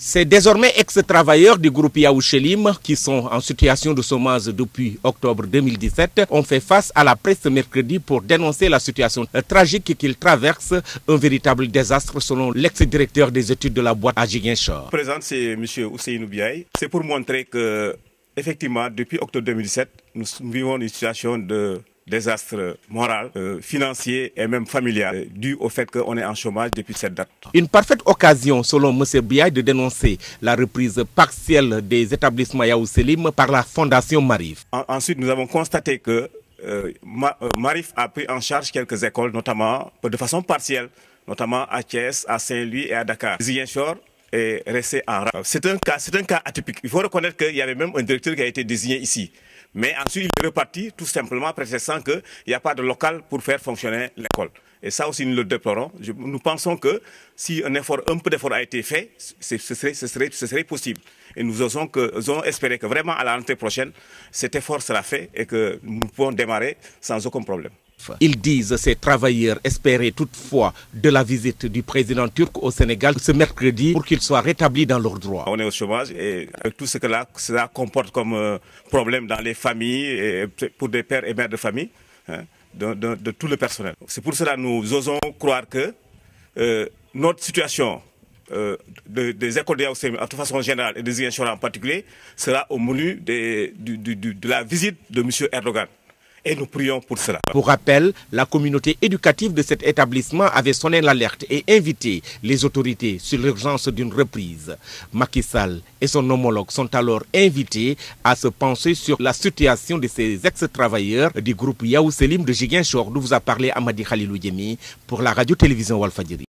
C'est désormais ex-travailleurs du groupe Yaouchelim qui sont en situation de chômage depuis octobre 2017 ont fait face à la presse mercredi pour dénoncer la situation tragique qu'ils traversent, un véritable désastre selon l'ex-directeur des études de la boîte à Giguinchor. Présente, c'est M. Ousseinou Biaye. C'est pour montrer que, effectivement, depuis octobre 2017, nous vivons une situation de désastre moral, euh, financier et même familial, euh, dû au fait qu'on est en chômage depuis cette date. Une parfaite occasion, selon M. Biaï, de dénoncer la reprise partielle des établissements Yaou par la Fondation Marif. ensuite, nous avons constaté que euh, Marif a pris en charge quelques écoles, notamment de façon partielle, notamment à Thiès, à Saint-Louis et à Dakar en C'est un cas, c'est un cas atypique. Il faut reconnaître qu'il y avait même un directeur qui a été désigné ici. Mais ensuite, il est reparti tout simplement prétextant qu'il n'y a pas de local pour faire fonctionner l'école. Et ça aussi, nous le déplorons. nous pensons que si un effort, un peu d'effort a été fait, ce serait, possible. Et nous osons, que, espérer que vraiment à la rentrée prochaine, cet effort sera fait et que nous pouvons démarrer sans aucun problème. Ils disent, ces travailleurs espéraient toutefois de la visite du président turc au Sénégal ce mercredi pour qu'ils soient rétablis dans leurs droits. On est au chômage et avec tout ce que cela comporte comme euh, problème dans les familles, et pour des pères et mères de famille, hein, de, tout le personnel. C'est pour cela que nous osons croire que euh, notre situation euh, de, des écoles de toute façon générale et des Yenchora en particulier sera au menu de la visite de M. Erdogan et nous prions pour cela. Pour rappel, la communauté éducative de cet établissement avait sonné l'alerte et invité les autorités sur l'urgence d'une reprise. Macky et son homologue sont alors invités à se pencher sur la situation de ces ex-travailleurs du groupe Yaou Selim de Giguin Chor, vous a parlé Amadi Khalilou Yemi pour la radio-télévision Walfadiri.